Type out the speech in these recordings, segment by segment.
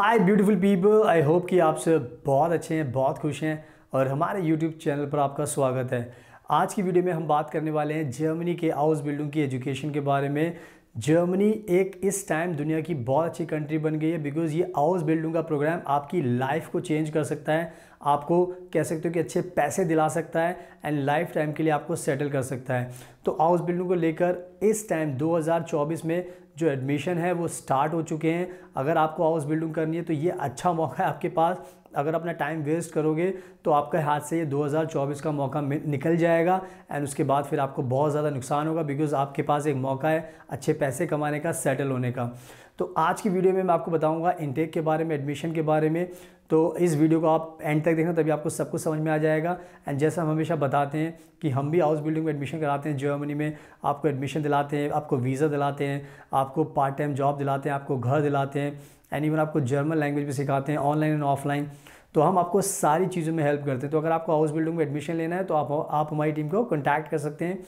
hi beautiful people I hope कि आप सब बहुत अच्छे हैं बहुत खुश हैं और हमारे यूट्यूब चैनल पर आपका स्वागत है आज की वीडियो में हम बात करने वाले हैं जर्मनी के हाउस बिल्डिंग की एजुकेशन के बारे में जर्मनी एक इस टाइम दुनिया की बहुत अच्छी कंट्री बन गई है बिकॉज़ ये हाउस बिल्डिंग का प्रोग्राम आपकी लाइफ को चेंज कर सकता है आपको कह सकते हो कि अच्छे पैसे दिला सकता है एंड लाइफ टाइम के लिए आपको सेटल कर सकता है तो हाउस बिल्डिंग को लेकर इस टाइम 2024 में जो एडमिशन है वो स्टार्ट हो चुके हैं अगर आपको हाउस बिल्डिंग करनी है तो ये अच्छा मौका है आपके पास अगर अपना टाइम वेस्ट करोगे तो आपके हाथ से ये 2024 का मौका निकल जाएगा एंड उसके बाद फिर आपको बहुत ज़्यादा नुकसान होगा बिकॉज़ आपके पास एक मौका है अच्छे पैसे कमाने का सेटल होने का तो आज की वीडियो में मैं आपको बताऊंगा इनटेक के बारे में एडमिशन के बारे में तो इस वीडियो को आप एंड तक देखना तभी आपको सब कुछ समझ में आ जाएगा एंड जैसा हम हमेशा बताते हैं कि हम भी हाउस बिल्डिंग में एडमिशन कराते हैं जर्मनी में आपको एडमिशन दिलाते हैं आपको वीज़ा दिलाते हैं आपको पार्ट टाइम जॉब दिलाते हैं आपको घर दिलाते हैं एंड इवन आपको जर्मन लैंग्वेज भी सिखाते हैं ऑनलाइन एंड ऑफलाइन तो हम आपको सारी चीज़ों में हेल्प करते हैं तो अगर आपको हाउस बिल्डिंग में एडमिशन लेना है तो आप आप हमारी टीम को कॉन्टैक्ट कर सकते हैं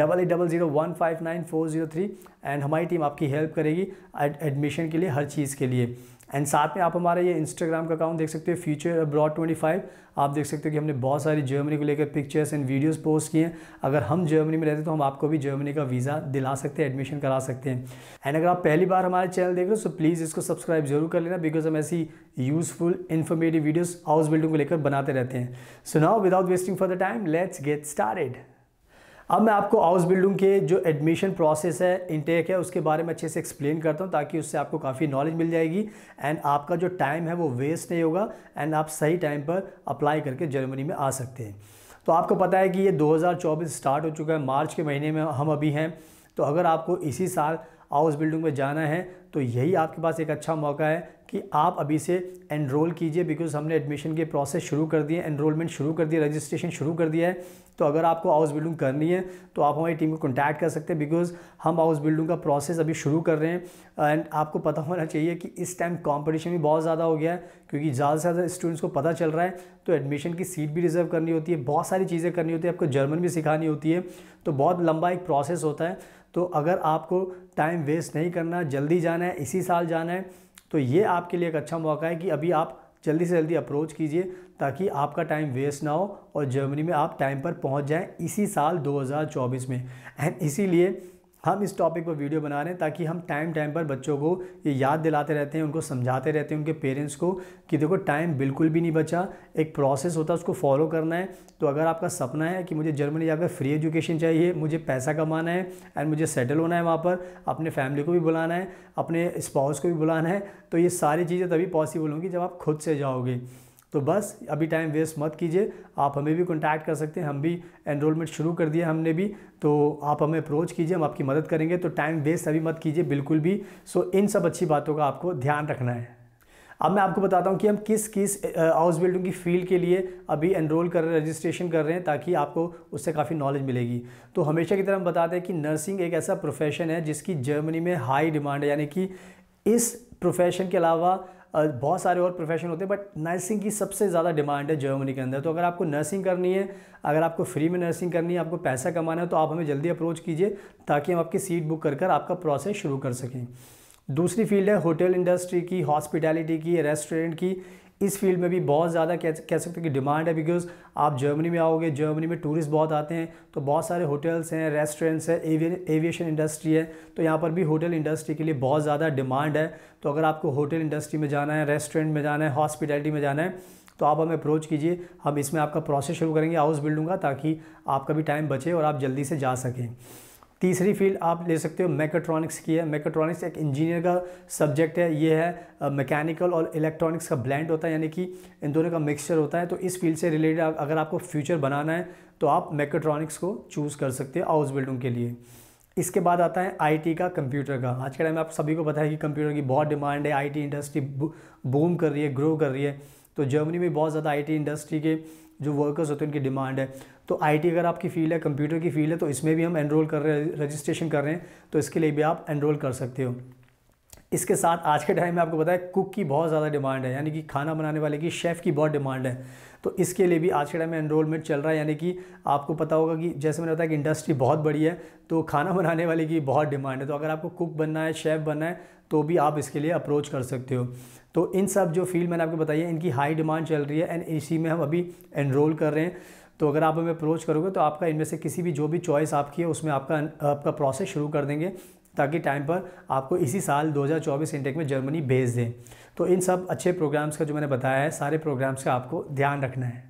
double eight double zero one five nine four zero three and हमारी टीम आपकी हेल्प करेगी एडमिशन के लिए हर चीज़ के लिए एंड साथ में आप हमारा ये इंस्टाग्राम का अकाउंट देख सकते हो फ्यूचर अब्रॉड 25 आप देख सकते हो कि हमने बहुत सारी जर्मनी को लेकर पिक्चर्स एंड वीडियोस पोस्ट किए हैं अगर हम जर्मनी में रहते तो हम आपको भी जर्मनी का वीज़ा दिला सकते हैं एडमिशन करा सकते हैं एंड अगर आप पहली बार हमारे चैनल देख रहे हो तो प्लीज़ इसको सब्सक्राइब जरूर कर लेना बिकॉज हम ऐसी useful informative videos house building को लेकर बनाते रहते हैं so now without wasting for the time let's get started अब मैं आपको हाउस बिल्डिंग के जो एडमिशन प्रोसेस है इंटेक है उसके बारे में अच्छे से एक्सप्लेन करता हूँ ताकि उससे आपको काफ़ी नॉलेज मिल जाएगी एंड आपका जो टाइम है वो वेस्ट नहीं होगा एंड आप सही टाइम पर अप्लाई करके जर्मनी में आ सकते हैं तो आपको पता है कि ये 2024 स्टार्ट हो चुका है मार्च के महीने में हम अभी हैं तो अगर आपको इसी साल हाउस बिल्डिंग में जाना है तो यही आपके पास एक अच्छा मौका है कि आप अभी से एनरोल कीजिए बिकॉज हमने एडमिशन के प्रोसेस शुरू कर दिए एनरोलमेंट शुरू कर दिया रजिस्ट्रेशन शुरू कर दिया है तो अगर आपको हाउस बिल्डिंग करनी है तो आप हमारी टीम को कॉन्टैक्ट कर सकते हैं बिकॉज हम हाउस बिल्डिंग का प्रोसेस अभी शुरू कर रहे हैं एंड आपको पता होना चाहिए कि इस टाइम कॉम्पिटिशन भी बहुत ज़्यादा हो गया है क्योंकि ज़्यादा से ज़्यादा स्टूडेंट्स को पता चल रहा है तो एडमिशन की सीट भी रिजर्व करनी होती है बहुत सारी चीज़ें करनी होती है आपको जर्मन भी सिखानी होती है तो बहुत लंबा एक प्रोसेस होता है तो अगर आपको टाइम वेस्ट नहीं करना जल्दी जाना है इसी साल जाना है तो ये आपके लिए एक अच्छा मौका है कि अभी आप जल्दी से जल्दी अप्रोच कीजिए ताकि आपका टाइम वेस्ट ना हो और जर्मनी में आप टाइम पर पहुंच जाएं इसी साल 2024 में एंड इसीलिए हम इस टॉपिक पर वीडियो बना रहे हैं ताकि हम टाइम टाइम पर बच्चों को ये याद दिलाते रहते हैं उनको समझाते रहते हैं उनके पेरेंट्स को कि देखो टाइम बिल्कुल भी नहीं बचा एक प्रोसेस होता है उसको फॉलो करना है तो अगर आपका सपना है कि मुझे जर्मनी जाकर फ्री एजुकेशन चाहिए मुझे पैसा कमाना है एंड मुझे सेटल होना है वहाँ पर अपने फैमिली को भी बुलाना है अपने स्पाउस को भी बुलाना है तो ये सारी चीज़ें तभी पॉसिबल होंगी जब आप खुद से जाओगे तो बस अभी टाइम वेस्ट मत कीजिए आप हमें भी कॉन्टैक्ट कर सकते हैं हम भी एनरोलमेंट शुरू कर दिया हमने भी तो आप हमें अप्रोच कीजिए हम आपकी मदद करेंगे तो टाइम वेस्ट अभी मत कीजिए बिल्कुल भी सो इन सब अच्छी बातों का आपको ध्यान रखना है अब मैं आपको बताता हूँ कि हम किस किस हाउस बिल्डिंग की फील्ड के लिए अभी एनरोल कर रहे हैं रजिस्ट्रेशन कर रहे हैं ताकि आपको उससे काफ़ी नॉलेज मिलेगी तो हमेशा की तरह हम बताते हैं कि नर्सिंग एक ऐसा प्रोफेशन है जिसकी जर्मनी में हाई डिमांड है यानी कि इस प्रोफेशन के अलावा बहुत सारे और प्रोफेशन होते हैं बट नर्सिंग की सबसे ज़्यादा डिमांड है जर्मनी के अंदर तो अगर आपको नर्सिंग करनी है अगर आपको फ्री में नर्सिंग करनी है आपको पैसा कमाना है तो आप हमें जल्दी अप्रोच कीजिए ताकि हम आपकी सीट बुक कर कर आपका प्रोसेस शुरू कर सकें दूसरी फील्ड है होटल इंडस्ट्री की हॉस्पिटैलिटी की रेस्टोरेंट की इस फील्ड में भी बहुत ज़्यादा कह कह सकते हैं कि डिमांड है बिकॉज आप जर्मनी में आओगे जर्मनी में टूरिस्ट बहुत आते हैं तो बहुत सारे होटल्स हैं रेस्टोरेंट्स हैं एविएशन इंडस्ट्री है तो यहाँ पर भी होटल इंडस्ट्री के लिए बहुत ज़्यादा डिमांड है तो अगर आपको होटल इंडस्ट्री में जाना है रेस्टोरेंट में जाना है हॉस्पिटैलिटी में जाना है तो आप हमें अप्रोच कीजिए हम इसमें आपका प्रोसेस शुरू करेंगे हाउस बिल्डिंग का ताकि आपका भी टाइम बचे और आप जल्दी से जा सकें तीसरी फील्ड आप ले सकते हो मेकाट्रॉनिक्स की है मेकाट्रॉनिक्स एक इंजीनियर का सब्जेक्ट है ये है मैकेनिकल और इलेक्ट्रॉनिक्स का ब्लेंड होता है यानी कि इन दोनों का मिक्सचर होता है तो इस फील्ड से रिलेटेड अगर आपको फ्यूचर बनाना है तो आप मेकाट्रॉनिक्स को चूज़ कर सकते हो हाउस बिल्डिंग के लिए इसके बाद आता है आईटी का कंप्यूटर का आज के टाइम में आप सभी को पता है कि कंप्यूटर की बहुत डिमांड है आईटी इंडस्ट्री बूम कर रही है ग्रो कर रही है तो जर्मनी में बहुत ज़्यादा आईटी इंडस्ट्री के जो वर्कर्स होते हैं उनकी डिमांड है तो आईटी अगर आपकी फील्ड है कंप्यूटर की फील्ड है तो इसमें भी हम एनरोल कर रहे हैं रजिस्ट्रेशन कर रहे हैं तो इसके लिए भी आप एनरोल कर सकते हो इसके साथ आज के टाइम में आपको पता है कुक की बहुत ज़्यादा डिमांड है यानी कि खाना बनाने वाले की शेफ़ की बहुत डिमांड है तो इसके लिए भी आज के टाइम में एनरोलमेंट चल रहा है यानी कि आपको पता होगा कि जैसे मैंने बताया कि इंडस्ट्री बहुत बड़ी है तो खाना बनाने वाले की बहुत डिमांड है तो अगर आपको कुक बनना है शेफ़ बनना है तो भी आप इसके लिए अप्रोच कर सकते हो तो इन सब जो फील्ड मैंने आपको बताई है इनकी हाई डिमांड चल रही है एंड इसी में हम अभी एनरोल कर रहे हैं तो अगर आप हमें अप्रोच करोगे तो आपका इनमें से किसी भी जो भी चॉइस आपकी है उसमें आपका आपका प्रोसेस शुरू कर देंगे ताकि टाइम पर आपको इसी साल 2024 इंटेक में जर्मनी भेज दें तो इन सब अच्छे प्रोग्राम्स का जो मैंने बताया है सारे प्रोग्राम्स का आपको ध्यान रखना है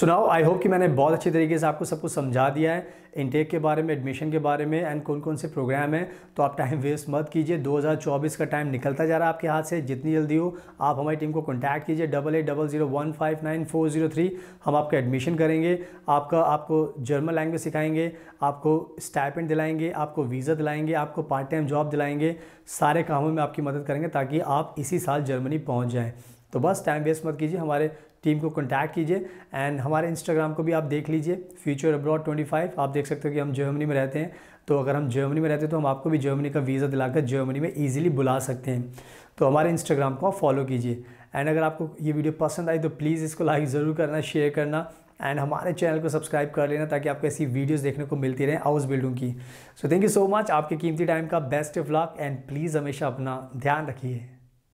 सुनाओ आई होप कि मैंने बहुत अच्छी तरीके से आपको सब कुछ समझा दिया है इनटेक के बारे में एडमिशन के बारे में एंड कौन कौन से प्रोग्राम हैं तो आप टाइम वेस्ट मत कीजिए 2024 का टाइम निकलता जा रहा है आपके हाथ से जितनी जल्दी हो आप हमारी टीम को कॉन्टैक्ट कीजिए double eight double zero one five nine four zero three हम आपका एडमिशन करेंगे आपका आपको जर्मन लैंग्वेज सिखाएंगे आपको स्टाइपेंट दिलाएंगे आपको वीज़ा दिलाएंगे आपको पार्ट टाइम जॉब दिलाएंगे सारे कामों में आपकी मदद करेंगे ताकि आप इसी साल जर्मनी पहुँच जाएँ तो बस टाइम वेस्ट मत कीजिए हमारे टीम को कॉन्टैक्ट कीजिए एंड हमारे इंस्टाग्राम को भी आप देख लीजिए फ्यूचर अब्रॉड 25 आप देख सकते हो कि हम जर्मनी में रहते हैं तो अगर हम जर्मनी में रहते हैं तो हम आपको भी जर्मनी का वीज़ा दिलाकर जर्मनी में ईजिली बुला सकते हैं तो हमारे इंस्टाग्राम को आप फॉलो कीजिए एंड अगर आपको ये वीडियो पसंद आई तो प्लीज़ इसको लाइक ज़रूर करना शेयर करना एंड हमारे चैनल को सब्सक्राइब कर लेना ताकि आपको ऐसी वीडियोस देखने को मिलती रहे हाउस बिल्डिंग की so thank you so much आपके कीमती टाइम का best of luck and please हमेशा अपना ध्यान रखिए